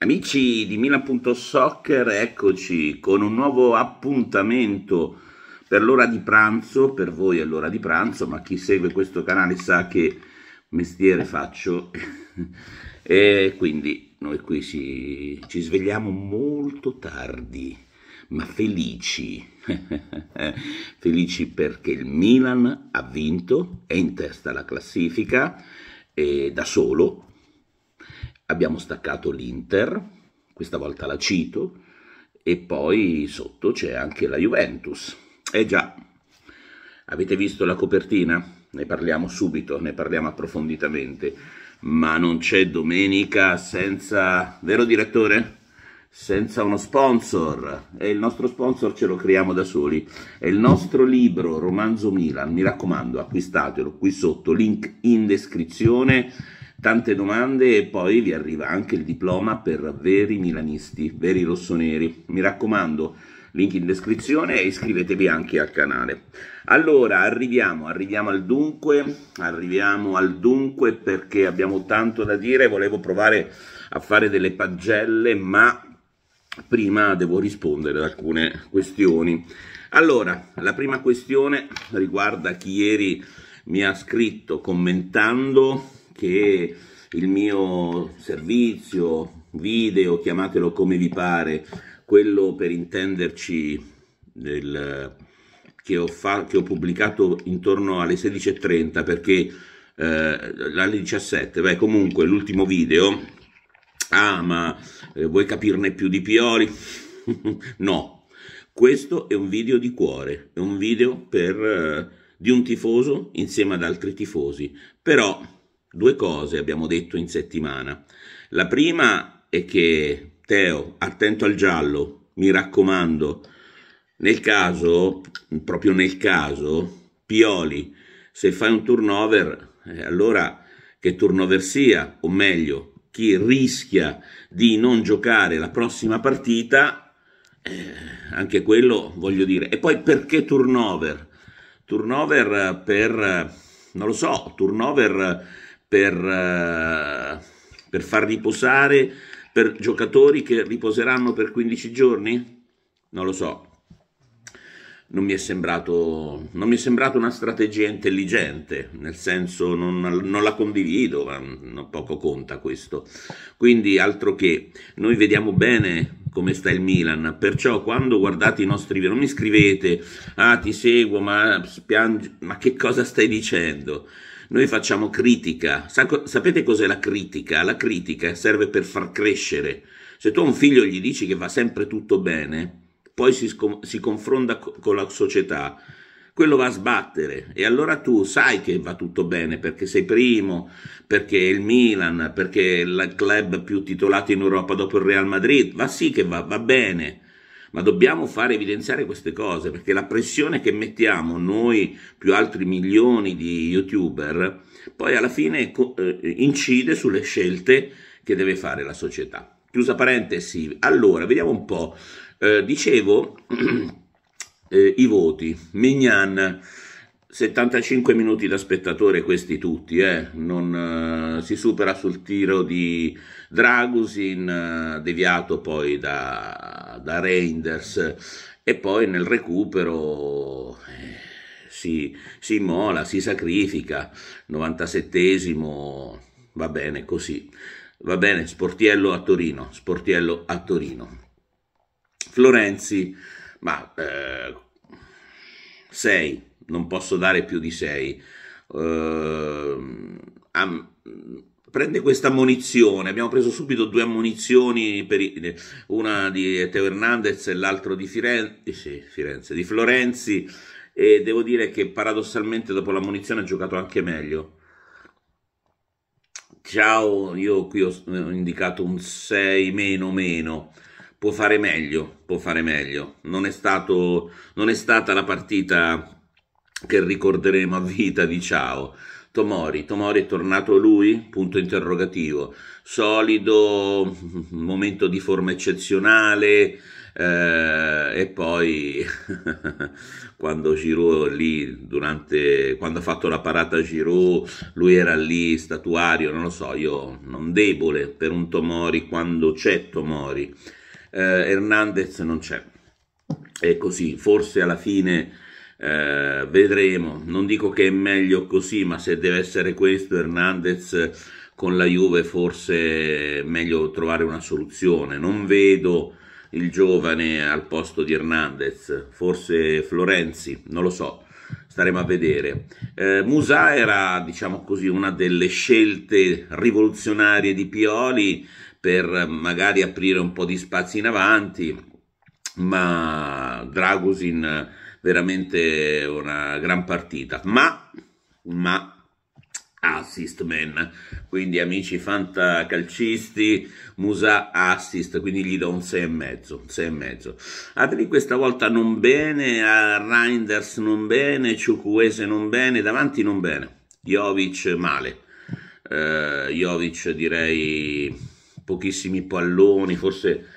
Amici di Milan.soccer, eccoci con un nuovo appuntamento per l'ora di pranzo, per voi è l'ora di pranzo, ma chi segue questo canale sa che mestiere faccio e quindi noi qui ci, ci svegliamo molto tardi ma felici. felici perché il Milan ha vinto, è in testa la classifica, e da solo, abbiamo staccato l'Inter, questa volta la cito, e poi sotto c'è anche la Juventus. Eh già, avete visto la copertina? Ne parliamo subito, ne parliamo approfonditamente, ma non c'è domenica senza, vero direttore? Senza uno sponsor e il nostro sponsor ce lo creiamo da soli. È il nostro libro Romanzo Milan, mi raccomando, acquistatelo qui sotto, link in descrizione tante domande e poi vi arriva anche il diploma per veri milanisti, veri rossoneri. Mi raccomando, link in descrizione e iscrivetevi anche al canale. Allora, arriviamo, arriviamo al dunque, arriviamo al dunque perché abbiamo tanto da dire, volevo provare a fare delle pagelle, ma prima devo rispondere ad alcune questioni. Allora, la prima questione riguarda chi ieri mi ha scritto commentando che il mio servizio video, chiamatelo come vi pare, quello per intenderci del, che, ho fa, che, ho pubblicato intorno alle 16.30 perché eh, alle 17, beh comunque l'ultimo video, ah ma eh, vuoi capirne più di Pioli? no, questo è un video di cuore, è un video per, eh, di un tifoso insieme ad altri tifosi, però due cose abbiamo detto in settimana. La prima è che Teo, attento al giallo, mi raccomando, nel caso, proprio nel caso, Pioli, se fai un turnover, eh, allora che turnover sia, o meglio, chi rischia di non giocare la prossima partita, eh, anche quello voglio dire. E poi perché turnover? Turnover per, non lo so, turnover per, eh, per far riposare per giocatori che riposeranno per 15 giorni? Non lo so. Non mi, sembrato, non mi è sembrato, una strategia intelligente, nel senso non, non, la condivido, ma poco conta questo. Quindi altro che, noi vediamo bene come sta il Milan, perciò quando guardate i nostri video non mi scrivete, ah ti seguo, ma, piangi, ma che cosa stai dicendo? Noi facciamo critica. sapete cos'è la critica? La critica serve per far crescere. Se tu a un figlio gli dici che va sempre tutto bene, poi si, si confronta con la società quello va a sbattere e allora tu sai che va tutto bene perché sei primo, perché è il Milan, perché è il club più titolato in Europa dopo il Real Madrid, va sì che va, va bene, ma dobbiamo fare evidenziare queste cose perché la pressione che mettiamo noi più altri milioni di youtuber poi alla fine eh, incide sulle scelte che deve fare la società. Chiusa parentesi, allora vediamo un po', eh, dicevo eh, i voti, Mignan 75 minuti da spettatore questi tutti, eh? Non, uh, si supera sul tiro di Dragusin, uh, deviato poi da, da Reinders e poi nel recupero eh, si, si immola, si sacrifica, 97esimo, va bene così, va bene, Sportiello a Torino, Sportiello a Torino. Florenzi, ma 6, eh, non posso dare più di 6. Uh, ehm, prende questa ammonizione. Abbiamo preso subito due ammonizioni, i, una di Teo Hernandez e l'altra di, Firenze, eh sì, Firenze, di Florenzi. E devo dire che paradossalmente dopo l'ammonizione ha giocato anche meglio. Ciao, io qui ho, eh, ho indicato un 6 meno meno. Può fare meglio, può fare meglio. Non è, stato, non è stata la partita che ricorderemo a vita di Ciao Tomori, Tomori è tornato lui? Punto interrogativo. Solido, momento di forma eccezionale, eh, e poi quando Giroud lì durante quando ha fatto la parata Giroud lui era lì statuario non lo so io non debole per un Tomori quando c'è Tomori eh, Hernandez non c'è è così forse alla fine eh, vedremo. Non dico che è meglio così, ma se deve essere questo Hernandez con la Juve forse è meglio trovare una soluzione. Non vedo il giovane al posto di Hernandez, forse Florenzi, non lo so staremo a vedere. Eh, Musa era, diciamo così, una delle scelte rivoluzionarie di Pioli per magari aprire un po' di spazi in avanti, ma Dragusin veramente una gran partita. Ma, ma assist man, quindi amici fantacalcisti, Musa assist, quindi gli do un 6,5, 6,5. Adri questa volta non bene, Reinders non bene, Ciucuese non bene, davanti non bene, Jovic male, eh, Jovic direi pochissimi palloni, forse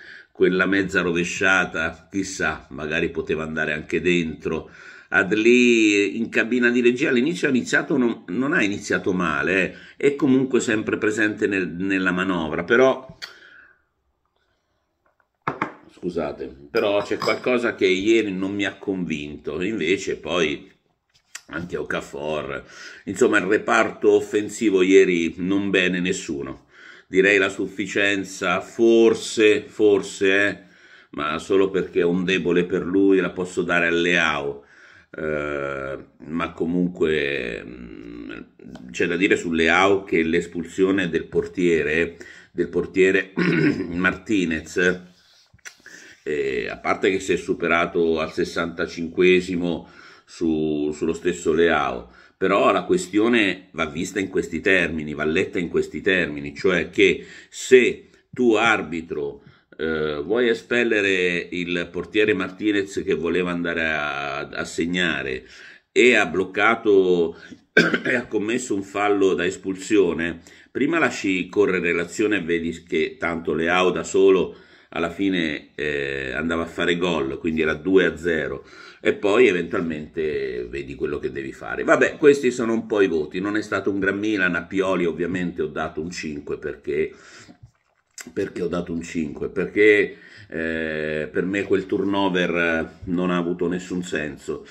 quella mezza rovesciata, chissà, magari poteva andare anche dentro. Adli in cabina di regia all'inizio ha iniziato, non, non ha iniziato male, eh. è comunque sempre presente nel, nella manovra, però scusate, però c'è qualcosa che ieri non mi ha convinto, invece poi anche Ocafor, insomma il reparto offensivo ieri non bene nessuno direi la sufficienza, forse, forse, eh, ma solo perché è un debole per lui, la posso dare a Leao. Eh, ma comunque mm, c'è da dire su Leao che l'espulsione del portiere, del portiere Martinez, eh, a parte che si è superato al 65 su, sullo stesso Leao, però la questione va vista in questi termini, va letta in questi termini, cioè che se tu arbitro eh, vuoi espellere il portiere Martinez che voleva andare a, a segnare e ha bloccato e ha commesso un fallo da espulsione, prima lasci correre l'azione e vedi che tanto Leao da solo alla fine eh, andava a fare gol, quindi era 2 a 0 e poi eventualmente vedi quello che devi fare. Vabbè, questi sono un po' i voti, non è stato un gran Milan, a Pioli ovviamente ho dato un 5 perché perché ho dato un 5? Perché eh, per me quel turnover eh, non ha avuto nessun senso.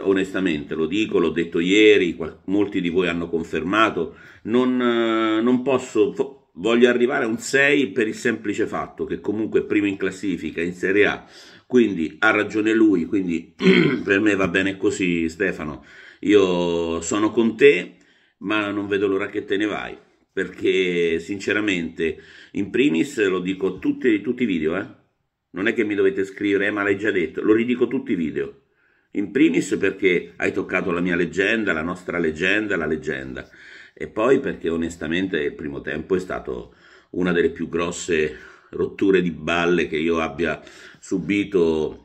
Onestamente, lo dico, l'ho detto ieri, qual- molti di voi hanno confermato. Non, eh, non posso, fo- voglio arrivare a un 6 per il semplice fatto che comunque primo in classifica in Serie A quindi ha ragione lui, quindi per me va bene così Stefano. Io sono con te, ma non vedo l'ora che te ne vai, perché sinceramente, in primis lo dico tutti, tutti i video, eh? non è che mi dovete scrivere, eh, ma l'hai già detto, lo ridico tutti i video. In primis perché hai toccato la mia leggenda, la nostra leggenda, la leggenda. E poi perché onestamente il primo tempo è stato una delle più grosse rotture di balle che io abbia subito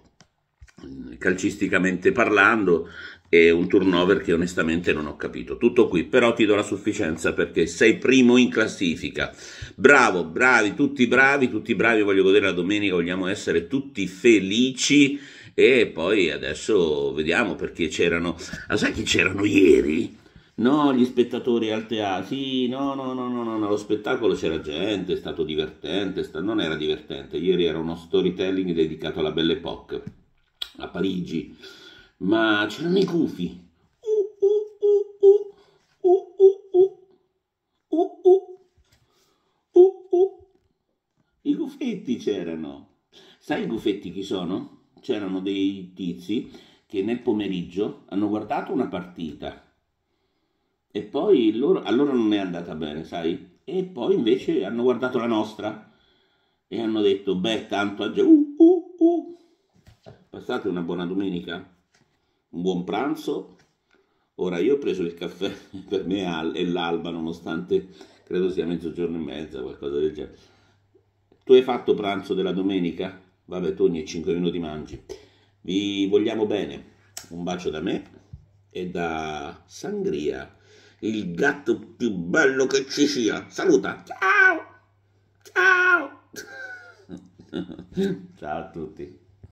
mm, calcisticamente parlando e un turnover che onestamente non ho capito. Tutto qui, però ti do la sufficienza perché sei primo in classifica. Bravo, bravi, tutti bravi, tutti bravi, voglio godere la domenica, vogliamo essere tutti felici e poi adesso vediamo perché c'erano... Ma ah, sai chi c'erano ieri? no gli spettatori al teatro, sì, no, no, no, no, no, no, lo spettacolo c'era gente, è stato divertente, sta... non era divertente, ieri era uno storytelling dedicato alla Belle Époque a Parigi, ma c'erano i gufi. I gufetti c'erano. Sai i gufetti chi sono? C'erano dei tizi che nel pomeriggio hanno guardato una partita e poi loro, a loro non è andata bene, sai? E poi invece hanno guardato la nostra e hanno detto, beh, tanto a già... Uh, uh, uh. Passate una buona domenica, un buon pranzo. Ora io ho preso il caffè, per me e l'alba, nonostante credo sia mezzogiorno e mezza, qualcosa del genere. Tu hai fatto pranzo della domenica? Vabbè, tu ogni 5 minuti mangi. Vi vogliamo bene. Un bacio da me e da Sangria il gatto più bello che ci sia. Saluta. Ciao. Ciao. Ciao a tutti.